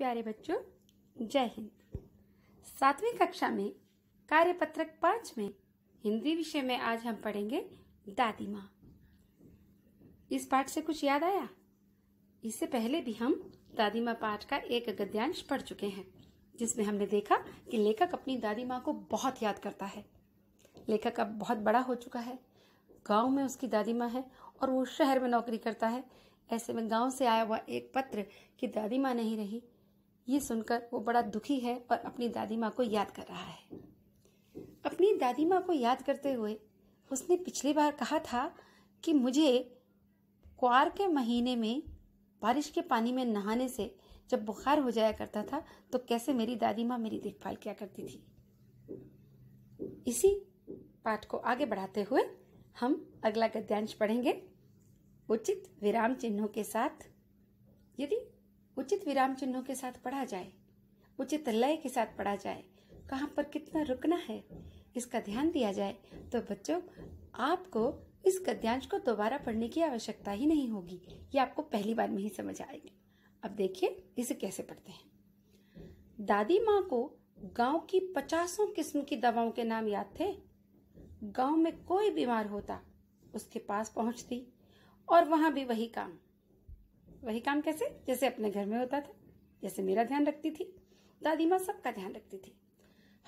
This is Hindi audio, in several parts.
प्यारे बच्चों जय हिंद सातवीं कक्षा में कार्यपत्रक पांच में हिंदी विषय में आज हम पढ़ेंगे दादी माँ इस पाठ से कुछ याद आया इससे पहले भी हम दादी माँ पाठ का एक गद्यांश पढ़ चुके हैं जिसमें हमने देखा कि लेखक अपनी दादी माँ को बहुत याद करता है लेखक अब बहुत बड़ा हो चुका है गांव में उसकी दादी माँ है और वो शहर में नौकरी करता है ऐसे में गांव से आया हुआ एक पत्र कि दादी माँ नहीं रही ये सुनकर वो बड़ा दुखी है और अपनी दादी माँ को याद कर रहा है अपनी दादी माँ को याद करते हुए उसने पिछली बार कहा था कि मुझे कुआर के महीने में बारिश के पानी में नहाने से जब बुखार हो जाया करता था तो कैसे मेरी दादी माँ मेरी देखभाल किया करती थी इसी पाठ को आगे बढ़ाते हुए हम अगला गद्यांश पढ़ेंगे उचित विराम चिन्हों के साथ यदि उचित विराम चिन्हों के साथ पढ़ा जाए उचित लय के साथ पढ़ा जाए कहाँ पर कितना रुकना है इसका ध्यान दिया जाए तो बच्चों आपको इस गद्यांश को दोबारा पढ़ने की आवश्यकता ही नहीं होगी ये आपको पहली बार में ही समझ आएगी अब देखिए इसे कैसे पढ़ते हैं दादी माँ को गांव की पचासों किस्म की दवाओं के नाम याद थे गांव में कोई बीमार होता उसके पास पहुंचती और वहां भी वही काम वही काम कैसे जैसे अपने घर में होता था जैसे मेरा ध्यान रखती थी दादी माँ सबका ध्यान रखती थी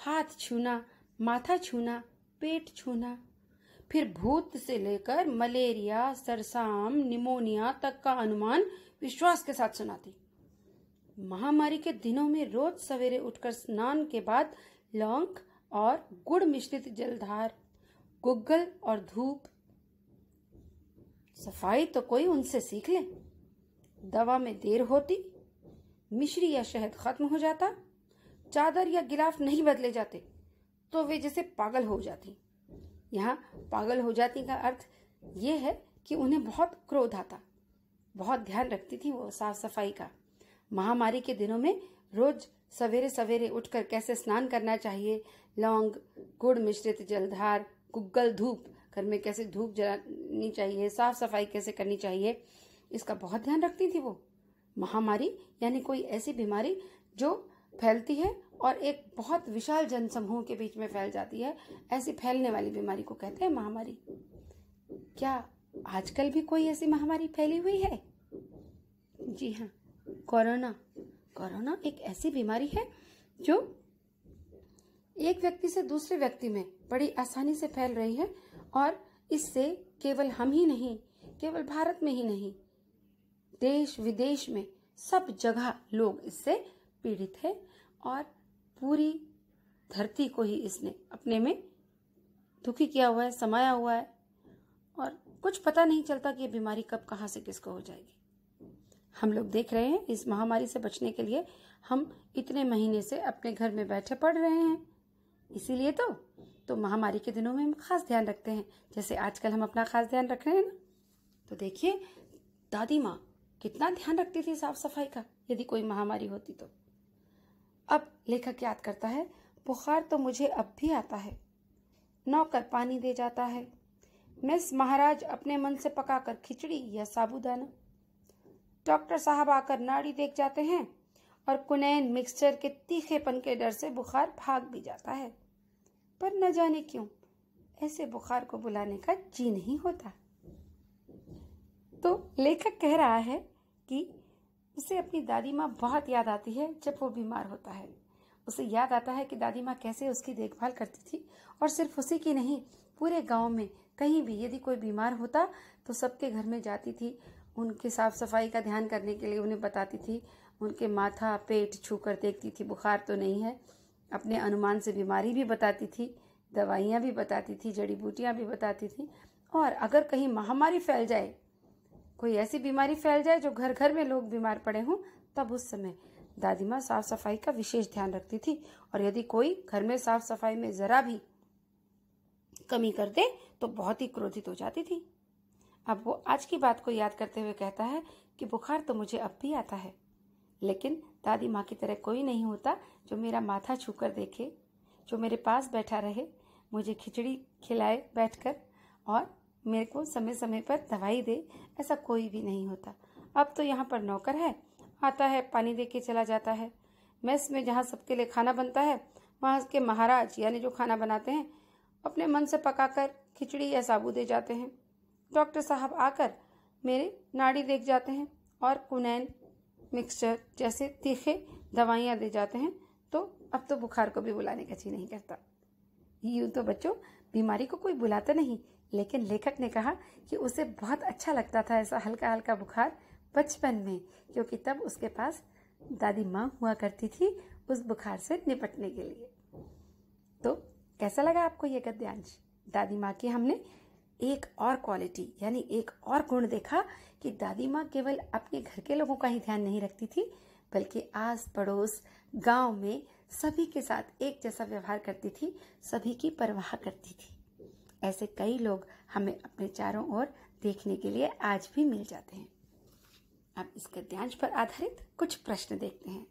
हाथ छूना माथा छूना पेट छूना फिर भूत से लेकर मलेरिया सरसाम निमोनिया तक का अनुमान विश्वास के साथ सुनाती महामारी के दिनों में रोज सवेरे उठकर स्नान के बाद लौंग और गुड़ मिश्रित जलधार गुग्गल और धूप सफाई तो कोई उनसे सीख ले दवा में देर होती मिश्री या शहद खत्म हो जाता चादर या गिलाफ नहीं बदले जाते तो वे जैसे पागल हो जाती यहाँ पागल हो जाती का अर्थ ये है कि उन्हें बहुत क्रोध आता बहुत ध्यान रखती थी वो साफ सफाई का महामारी के दिनों में रोज सवेरे सवेरे उठकर कैसे स्नान करना चाहिए लौंग गुड़ मिश्रित जलधार गुग्गल धूप घर में कैसे धूप जलानी चाहिए साफ सफाई कैसे करनी चाहिए इसका बहुत ध्यान रखती थी वो महामारी यानी कोई ऐसी बीमारी जो फैलती है और एक बहुत विशाल जनसमूह के बीच में फैल जाती है ऐसी फैलने वाली बीमारी को कहते हैं महामारी क्या आजकल भी कोई ऐसी महामारी फैली हुई है जी हाँ कोरोना कोरोना एक ऐसी बीमारी है जो एक व्यक्ति से दूसरे व्यक्ति में बड़ी आसानी से फैल रही है और इससे केवल हम ही नहीं केवल भारत में ही नहीं देश विदेश में सब जगह लोग इससे पीड़ित है और पूरी धरती को ही इसने अपने में दुखी किया हुआ है समाया हुआ है और कुछ पता नहीं चलता कि ये बीमारी कब कहाँ से किसको हो जाएगी हम लोग देख रहे हैं इस महामारी से बचने के लिए हम इतने महीने से अपने घर में बैठे पड़ रहे हैं इसीलिए तो तो महामारी के दिनों में हम खास ध्यान रखते हैं जैसे आजकल हम अपना खास ध्यान रख रहे हैं ना तो देखिए दादी माँ कितना ध्यान रखती थी साफ सफाई का यदि कोई महामारी होती तो अब लेखक याद करता है बुखार तो मुझे अब भी आता है नौकर पानी दे जाता है मिस महाराज अपने मन से पकाकर खिचड़ी या साबुदाना डॉक्टर साहब आकर नाड़ी देख जाते हैं और कुनैन मिक्सचर के तीखेपन के डर से बुखार भाग भी जाता है पर न जाने क्यों ऐसे बुखार को बुलाने का जी नहीं होता तो लेखक कह रहा है कि उसे अपनी दादी माँ बहुत याद आती है जब वो बीमार होता है उसे याद आता है कि दादी माँ कैसे उसकी देखभाल करती थी और सिर्फ उसी की नहीं पूरे गांव में कहीं भी यदि कोई बीमार होता तो सबके घर में जाती थी उनकी साफ सफाई का ध्यान करने के लिए उन्हें बताती थी उनके माथा पेट छू कर देखती थी बुखार तो नहीं है अपने अनुमान से बीमारी भी बताती थी दवाइयाँ भी बताती थी जड़ी बूटियाँ भी बताती थी और अगर कहीं महामारी फैल जाए कोई ऐसी बीमारी फैल जाए जो घर घर में लोग बीमार पड़े हों तब उस समय दादी माँ साफ सफाई का विशेष ध्यान रखती थी और यदि कोई घर में साफ सफाई में जरा भी कमी कर दे तो बहुत ही क्रोधित हो जाती थी अब वो आज की बात को याद करते हुए कहता है कि बुखार तो मुझे अब भी आता है लेकिन दादी माँ की तरह कोई नहीं होता जो मेरा माथा छू देखे जो मेरे पास बैठा रहे मुझे खिचड़ी खिलाए बैठकर और मेरे को समय समय पर दवाई दे ऐसा कोई भी नहीं होता अब तो यहाँ पर नौकर है आता है पानी दे के चला जाता है मेस में जहाँ सबके लिए खाना बनता है वहाँ के महाराज यानी जो खाना बनाते हैं अपने मन से पकाकर खिचड़ी या साबू दे जाते हैं डॉक्टर साहब आकर मेरे नाड़ी देख जाते हैं और कुनैन मिक्सचर जैसे तीखे दवाइयाँ दे जाते हैं तो अब तो बुखार को भी बुलाने का जी नहीं करता यूं तो बच्चों बीमारी को कोई बुलाता नहीं लेकिन लेखक ने कहा कि उसे बहुत अच्छा लगता था ऐसा हल्का हल्का बुखार बचपन में क्योंकि तब उसके पास दादी माँ हुआ करती थी उस बुखार से निपटने के लिए तो कैसा लगा आपको ये गद्यांश दादी माँ की हमने एक और क्वालिटी यानी एक और गुण देखा कि दादी माँ केवल अपने घर के लोगों का ही ध्यान नहीं रखती थी बल्कि आस पड़ोस गांव में सभी के साथ एक जैसा व्यवहार करती थी सभी की परवाह करती थी ऐसे कई लोग हमें अपने चारों ओर देखने के लिए आज भी मिल जाते हैं अब इस गद्यांश पर आधारित कुछ प्रश्न देखते हैं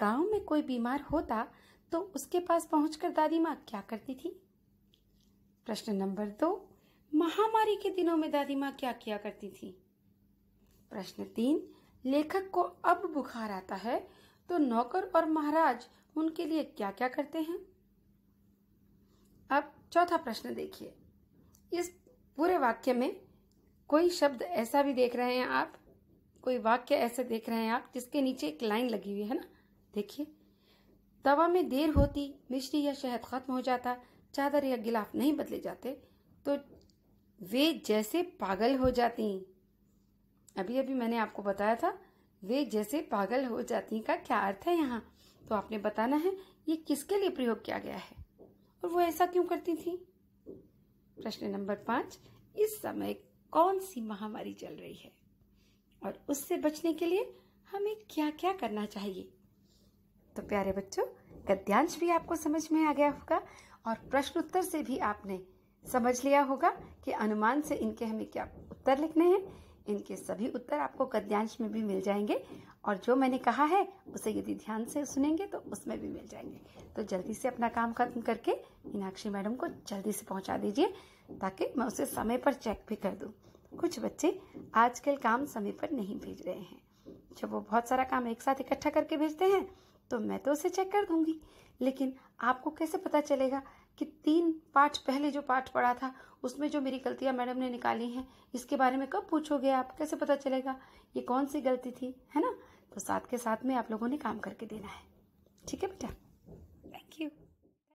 गांव में कोई बीमार होता तो उसके पास पहुंचकर दादी माँ क्या करती थी प्रश्न नंबर दो महामारी के दिनों में दादी माँ क्या किया करती थी प्रश्न तीन लेखक को अब बुखार आता है तो नौकर और महाराज उनके लिए क्या क्या करते हैं चौथा प्रश्न देखिए इस पूरे वाक्य में कोई शब्द ऐसा भी देख रहे हैं आप कोई वाक्य ऐसे देख रहे हैं आप जिसके नीचे एक लाइन लगी हुई है ना देखिए तवा में देर होती मिश्री या शहद खत्म हो जाता चादर या गिलाफ नहीं बदले जाते तो वे जैसे पागल हो जाती अभी अभी मैंने आपको बताया था वे जैसे पागल हो जाती का क्या अर्थ है यहाँ तो आपने बताना है ये किसके लिए प्रयोग किया गया है और वो ऐसा क्यों करती थी प्रश्न नंबर पाँच इस समय कौन सी महामारी चल रही है और उससे बचने के लिए हमें क्या क्या करना चाहिए तो प्यारे बच्चों गद्यांश भी आपको समझ में आ गया होगा और प्रश्न उत्तर से भी आपने समझ लिया होगा कि अनुमान से इनके हमें क्या उत्तर लिखने हैं इनके सभी उत्तर आपको गद्यांश में भी मिल जाएंगे और जो मैंने कहा है उसे यदि ध्यान से सुनेंगे तो उसमें भी मिल जाएंगे तो जल्दी से अपना काम खत्म करके मीनाक्षी मैडम को जल्दी से पहुंचा दीजिए ताकि मैं उसे समय पर चेक भी कर दूं कुछ बच्चे आजकल काम समय पर नहीं भेज रहे हैं जब वो बहुत सारा काम एक साथ इकट्ठा करके भेजते हैं तो मैं तो उसे चेक कर दूंगी लेकिन आपको कैसे पता चलेगा कि तीन पाठ पहले जो पाठ पढ़ा था उसमें जो मेरी गलतियाँ मैडम ने निकाली हैं इसके बारे में कब पूछोगे आप कैसे पता चलेगा ये कौन सी गलती थी है ना तो साथ के साथ में आप लोगों ने काम करके देना है ठीक है बेटा